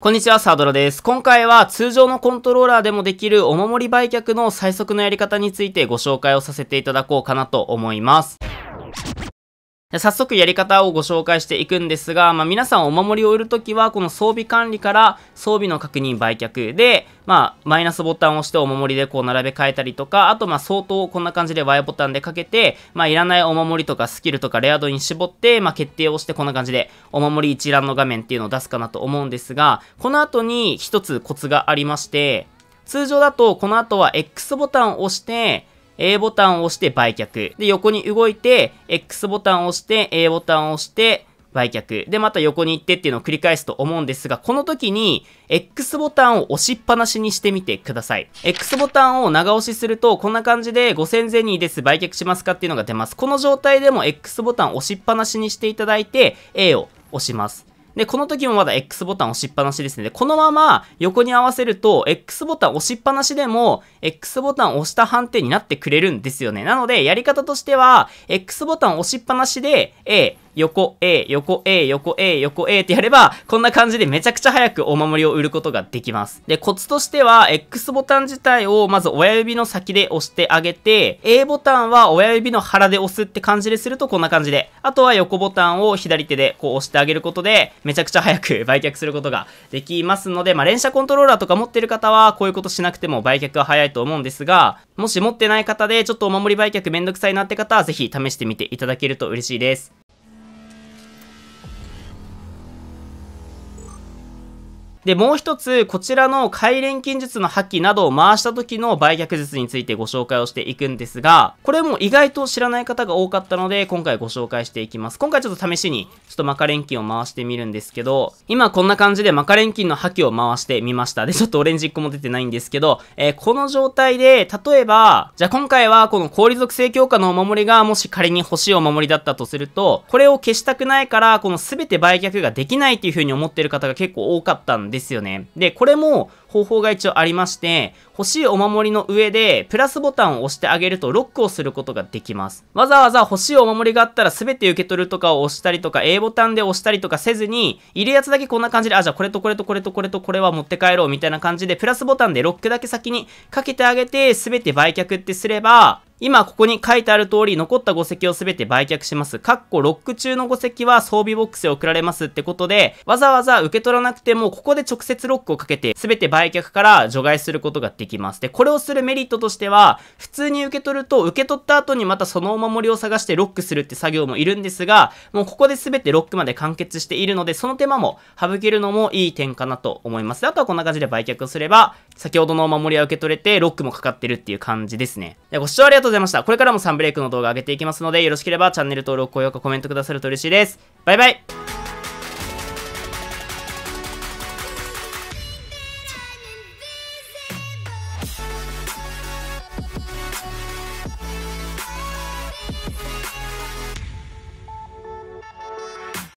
こんにちは、サードラです。今回は通常のコントローラーでもできるお守り売却の最速のやり方についてご紹介をさせていただこうかなと思います。早速やり方をご紹介していくんですが、まあ、皆さんお守りを売るときは、この装備管理から装備の確認売却で、まあ、マイナスボタンを押してお守りでこう並べ替えたりとか、あとまあ相当こんな感じで Y ボタンでかけて、まあ、いらないお守りとかスキルとかレア度に絞って、まあ、決定をしてこんな感じでお守り一覧の画面っていうのを出すかなと思うんですが、この後に一つコツがありまして、通常だとこの後は X ボタンを押して、A ボタンを押して売却。で、横に動いて、X ボタンを押して、A ボタンを押して、売却。で、また横に行ってっていうのを繰り返すと思うんですが、この時に、X ボタンを押しっぱなしにしてみてください。X ボタンを長押しすると、こんな感じで5000ゼにです、売却しますかっていうのが出ます。この状態でも X ボタンを押しっぱなしにしていただいて、A を押します。で、この時もまだ X ボタン押しっぱなしですね。で、このまま横に合わせると、X ボタン押しっぱなしでも、X ボタン押した判定になってくれるんですよね。なので、やり方としては、X ボタン押しっぱなしで、A、横 A、横 A、横 A、横 A ってやれば、こんな感じでめちゃくちゃ早くお守りを売ることができます。で、コツとしては、X ボタン自体をまず親指の先で押してあげて、A ボタンは親指の腹で押すって感じでするとこんな感じで、あとは横ボタンを左手でこう押してあげることで、めちゃくちゃ早く売却することができますので、まあ、連射コントローラーとか持ってる方は、こういうことしなくても売却は早いと思うんですが、もし持ってない方で、ちょっとお守り売却めんどくさいなって方は、ぜひ試してみていただけると嬉しいです。で、もう一つ、こちらの回錬金術の破棄などを回した時の売却術についてご紹介をしていくんですが、これも意外と知らない方が多かったので、今回ご紹介していきます。今回ちょっと試しに、ちょっとマカレン金を回してみるんですけど、今こんな感じでマカレン金の破棄を回してみました。で、ちょっとオレンジ1個も出てないんですけど、えー、この状態で、例えば、じゃあ今回はこの氷属性強化のお守りが、もし仮に欲しいお守りだったとすると、これを消したくないから、この全て売却ができないっていう風に思ってる方が結構多かったんですですよね。で、これも方法が一応ありまして、欲しいお守りの上でプラスボタンを押してあげるとロックをすることができます。わざわざ欲しいお守りがあったら全て受け取るとかを押したりとか、A ボタンで押したりとかせずに、いるやつだけこんな感じで、あ、じゃあこれとこれとこれとこれとこれは持って帰ろうみたいな感じで、プラスボタンでロックだけ先にかけてあげて、全て売却ってすれば、今ここに書いてある通り残った5石をすべて売却します。カッコロック中の5石は装備ボックスへ送られますってことで、わざわざ受け取らなくてもここで直接ロックをかけてすべて売却から除外することができます。で、これをするメリットとしては、普通に受け取ると受け取った後にまたそのお守りを探してロックするって作業もいるんですが、もうここで全てロックまで完結しているので、その手間も省けるのもいい点かなと思います。あとはこんな感じで売却をすれば、先ほどのお守りは受け取れてロックもかかってるっていう感じですね。でご視聴ありがとうとうございました。これからもサンブレイクの動画上げていきますので、よろしければチャンネル登録、高評価、コメントくださると嬉しいです。バイバイ